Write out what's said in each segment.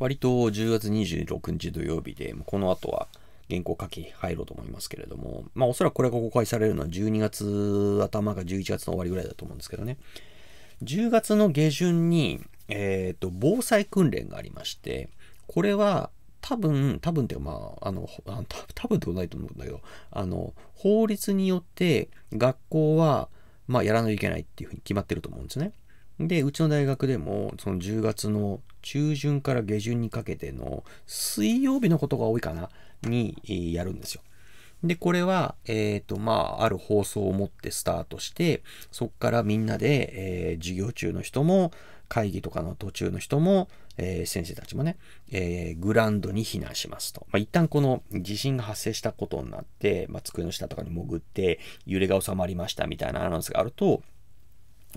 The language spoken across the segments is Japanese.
割と10月26日土曜日で、この後は原稿書き入ろうと思いますけれども、まあおそらくこれが公開されるのは12月頭か11月の終わりぐらいだと思うんですけどね。10月の下旬に、えっ、ー、と、防災訓練がありまして、これは多分、多分ってまあ、あの、多分でもないと思うんだけど、あの、法律によって学校は、まあ、やらないといけないっていうふうに決まってると思うんですね。で、うちの大学でも、その10月の中旬から下旬にかけての水曜日のことが多いかなにやるんですよ。で、これは、えっ、ー、と、まあ、ある放送を持ってスタートして、そこからみんなで、えー、授業中の人も、会議とかの途中の人も、えー、先生たちもね、えグラウンドに避難しますと。まあ、一旦この地震が発生したことになって、まあ、机の下とかに潜って、揺れが収まりましたみたいなアナウンスがあると、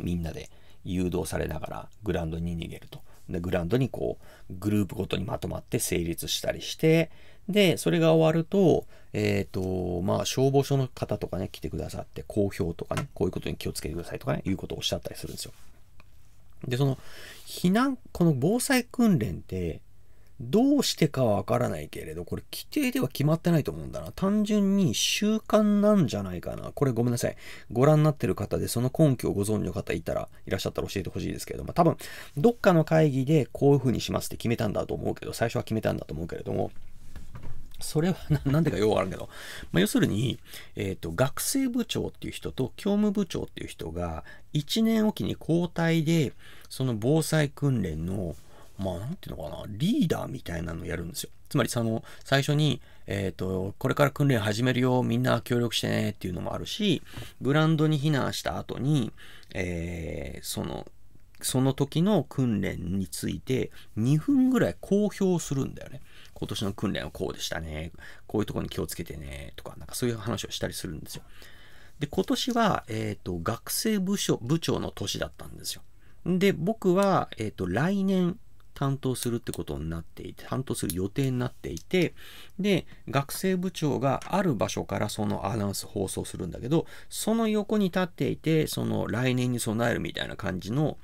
みんなで誘導されながらグラウンドに逃げると。でグラウンドにこう、グループごとにまとまって成立したりして、で、それが終わると、えっ、ー、と、まあ、消防署の方とかね、来てくださって、公表とかね、こういうことに気をつけてくださいとかね、いうことをおっしゃったりするんですよ。で、その、避難、この防災訓練って、どうしてかはわからないけれど、これ規定では決まってないと思うんだな。単純に習慣なんじゃないかな。これごめんなさい。ご覧になってる方でその根拠をご存知の方いたら、いらっしゃったら教えてほしいですけれども、多分、どっかの会議でこういう風にしますって決めたんだと思うけど、最初は決めたんだと思うけれども、それはなんでかようわからんけど、まあ、要するに、えっ、ー、と、学生部長っていう人と教務部長っていう人が、1年おきに交代で、その防災訓練の、まあ、なんていうのかな、リーダーみたいなのをやるんですよ。つまり、その、最初に、えっ、ー、と、これから訓練始めるよ、みんな協力してねっていうのもあるし、ブランドに避難した後に、えー、その、その時の訓練について2分ぐらい公表するんだよね。今年の訓練はこうでしたね。こういうとこに気をつけてね。とか、なんかそういう話をしたりするんですよ。で、今年は、えっ、ー、と、学生部署、部長の年だったんですよ。で、僕は、えっ、ー、と、来年、担当するってことになっていて、担当する予定になっていて、で、学生部長がある場所からそのアナウンス放送するんだけど、その横に立っていて、その来年に備えるみたいな感じの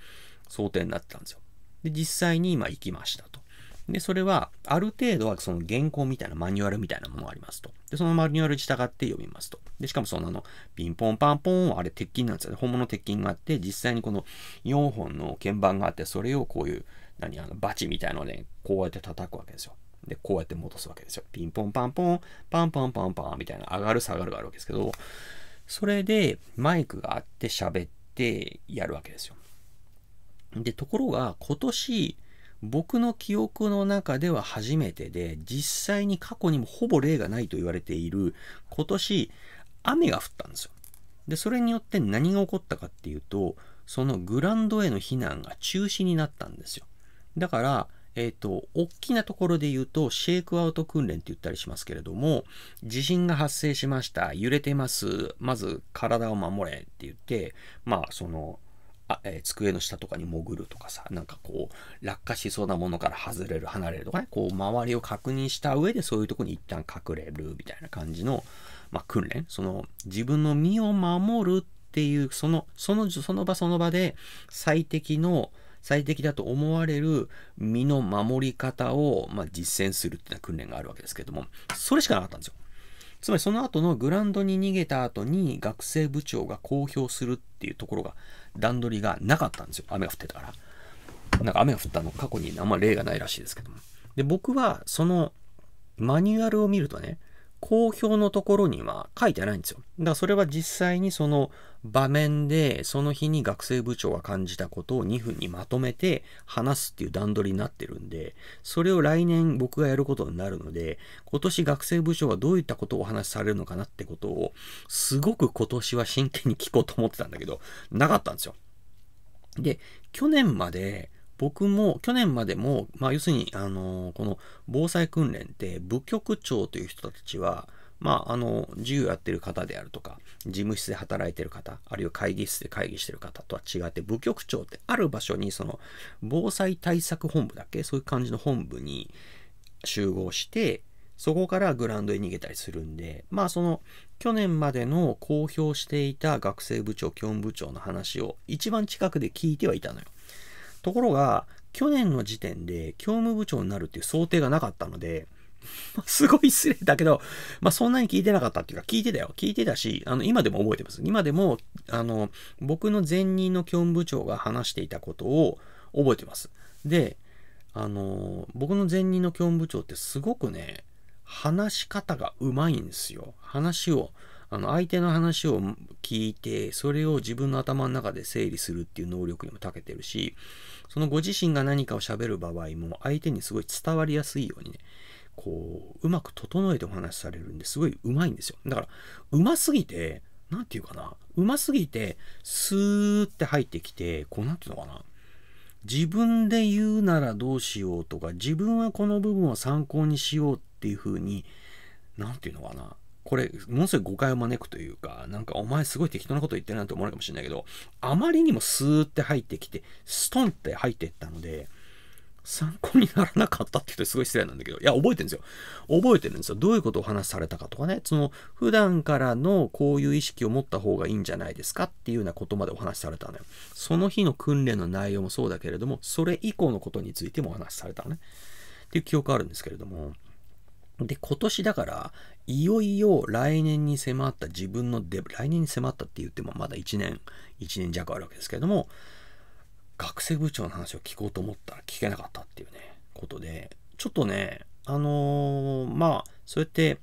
想定になってたんですよ。で、実際に今行きましたと。で、それは、ある程度はその原稿みたいなマニュアルみたいなものがありますと。で、そのマニュアルに従って読みますと。で、しかもそのあの、ピンポンパンポン、あれ鉄筋なんですよね。本物鉄筋があって、実際にこの4本の鍵盤があって、それをこういう何あのバチみたいので、ね、こうやって叩くわけですよ。で、こうやって戻すわけですよ。ピンポンパンポン、パンパンパンパンみたいな上がる下がるがあるわけですけど、それでマイクがあって喋ってやるわけですよ。で、ところが今年、僕の記憶の中では初めてで、実際に過去にもほぼ例がないと言われている、今年、雨が降ったんですよ。で、それによって何が起こったかっていうと、そのグランドへの避難が中止になったんですよ。だから、えっ、ー、と、大きなところで言うと、シェイクアウト訓練って言ったりしますけれども、地震が発生しました、揺れてます、まず体を守れって言って、まあ、その、あえー、机の下とかに潜るとかさ、なんかこう、落下しそうなものから外れる、離れるとかね、こう、周りを確認した上でそういうとこに一旦隠れるみたいな感じの、まあ、訓練、その、自分の身を守るっていう、その、その、その場その場で最適の、最適だと思われる身の守り方を、まあ、実践するっていう訓練があるわけですけども、それしかなかったんですよ。つまりその後のグランドに逃げた後に学生部長が公表するっていうところが段取りがなかったんですよ。雨が降ってたから。なんか雨が降ったの過去にあんま例がないらしいですけども。で、僕はそのマニュアルを見るとね、公表のところには書いてないんですよ。だからそれは実際にその場面でその日に学生部長が感じたことを2分にまとめて話すっていう段取りになってるんで、それを来年僕がやることになるので、今年学生部長はどういったことをお話しされるのかなってことを、すごく今年は真剣に聞こうと思ってたんだけど、なかったんですよ。で、去年まで僕も去年までも、まあ、要するに、あのこの防災訓練って部局長という人たちは、まあ、あの、自由やってる方であるとか、事務室で働いてる方、あるいは会議室で会議してる方とは違って、部局長ってある場所に、その、防災対策本部だっけそういう感じの本部に集合して、そこからグラウンドへ逃げたりするんで、まあその、去年までの公表していた学生部長、教務部長の話を一番近くで聞いてはいたのよ。ところが、去年の時点で教務部長になるっていう想定がなかったので、すごい失礼だけど、まあそんなに聞いてなかったっていうか、聞いてたよ。聞いてたし、あの、今でも覚えてます。今でも、あの、僕の前任の教務部長が話していたことを覚えてます。で、あの、僕の前任の教務部長ってすごくね、話し方がうまいんですよ。話を、あの、相手の話を聞いて、それを自分の頭の中で整理するっていう能力にも長けてるし、そのご自身が何かを喋る場合も、相手にすごい伝わりやすいようにね、こう、うまく整えてお話しされるんですごい上手いんですよ。だから、上手すぎて、なんていうかな、上手すぎて、スーって入ってきて、こうなんていうのかな、自分で言うならどうしようとか、自分はこの部分を参考にしようっていうふうに、なんていうのかな、これ、ものすごい誤解を招くというか、なんかお前すごい適当なこと言ってるなんて思われるかもしれないけど、あまりにもスーって入ってきて、ストンって入っていったので、参考にならなかったって人すごい失礼なんだけど、いや、覚えてるんですよ。覚えてるんですよ。どういうことをお話しされたかとかね、その、普段からのこういう意識を持った方がいいんじゃないですかっていうようなことまでお話しされたのよ。その日の訓練の内容もそうだけれども、それ以降のことについてもお話しされたのね。っていう記憶あるんですけれども、で、今年だから、いよいよ来年に迫った自分のデブ、来年に迫ったって言ってもまだ1年、1年弱あるわけですけれども、学生部長の話を聞こうと思ったら聞けなかったっていうね、ことで、ちょっとね、あのー、まあ、そうやって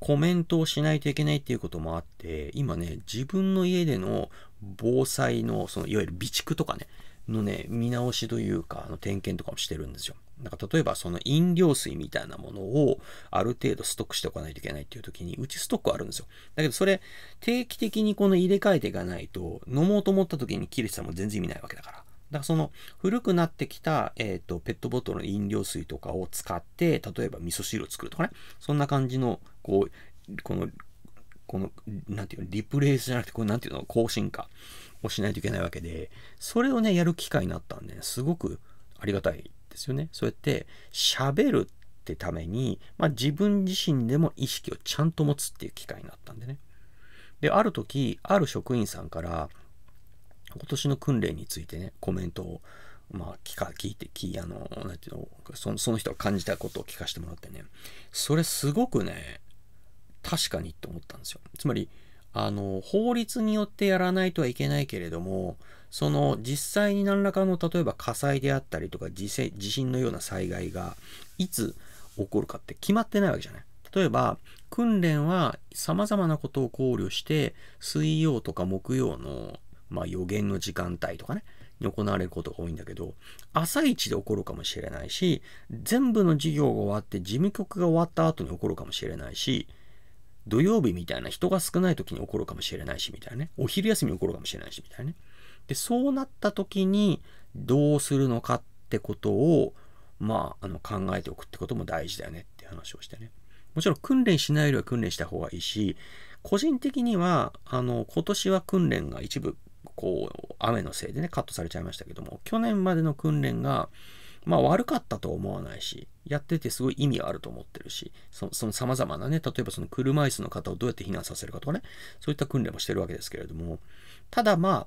コメントをしないといけないっていうこともあって、今ね、自分の家での防災の、その、いわゆる備蓄とかね、のね、見直しというか、あの点検とかもしてるんですよ。なんか例えばその飲料水みたいなものをある程度ストックしておかないといけないっていう時に、うちストックあるんですよ。だけどそれ定期的にこの入れ替えていかないと、飲もうと思った時に切る人も全然意味ないわけだから。だからその古くなってきた、えっ、ー、と、ペットボトルの飲料水とかを使って、例えば味噌汁を作るとかね、そんな感じの、こう、この、この、なんていうの、リプレイスじゃなくて、これなんていうの、更新化をしないといけないわけで、それをね、やる機会になったんで、ね、すごくありがたいですよね。そうやって喋るってために、まあ、自分自身でも意識をちゃんと持つっていう機会になったんでね。で、ある時、ある職員さんから、今年の訓練についてね、コメントを、まあ、聞か、聞いて、聞あの、なんていうのその、その人が感じたことを聞かせてもらってね、それすごくね、確かにって思ったんですよ。つまり、あの、法律によってやらないとはいけないけれども、その実際に何らかの例えば火災であったりとか地震のような災害がいつ起こるかって決まってないわけじゃない。例えば訓練は様々なことを考慮して水曜とか木曜の、まあ、予言の時間帯とかねに行われることが多いんだけど朝一で起こるかもしれないし全部の授業が終わって事務局が終わった後に起こるかもしれないし土曜日みたいな人が少ない時に起こるかもしれないし、みたいなね。お昼休みに起こるかもしれないし、みたいなね。で、そうなった時にどうするのかってことを、まあ、あの考えておくってことも大事だよねって話をしてね。もちろん訓練しないよりは訓練した方がいいし、個人的には、あの、今年は訓練が一部、こう、雨のせいでね、カットされちゃいましたけども、去年までの訓練が、まあ悪かったとは思わないし、やっててすごい意味あると思ってるし、そその様々なね、例えばその車椅子の方をどうやって避難させるかとかね、そういった訓練もしてるわけですけれども、ただまあ、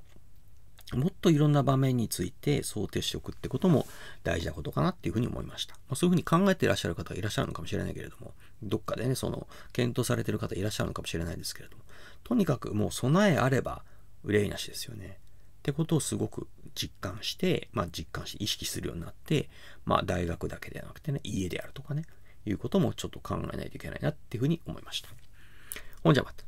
もっといろんな場面について想定しておくってことも大事なことかなっていうふうに思いました。まあ、そういうふうに考えていらっしゃる方がいらっしゃるのかもしれないけれども、どっかでね、その検討されてる方いらっしゃるのかもしれないですけれども、とにかくもう備えあれば憂いなしですよね。ってことをすごく実感して、まあ、実感して意識するようになって、まあ、大学だけではなくてね、家であるとかね、いうこともちょっと考えないといけないなっていうふうに思いました。ほんじゃまた。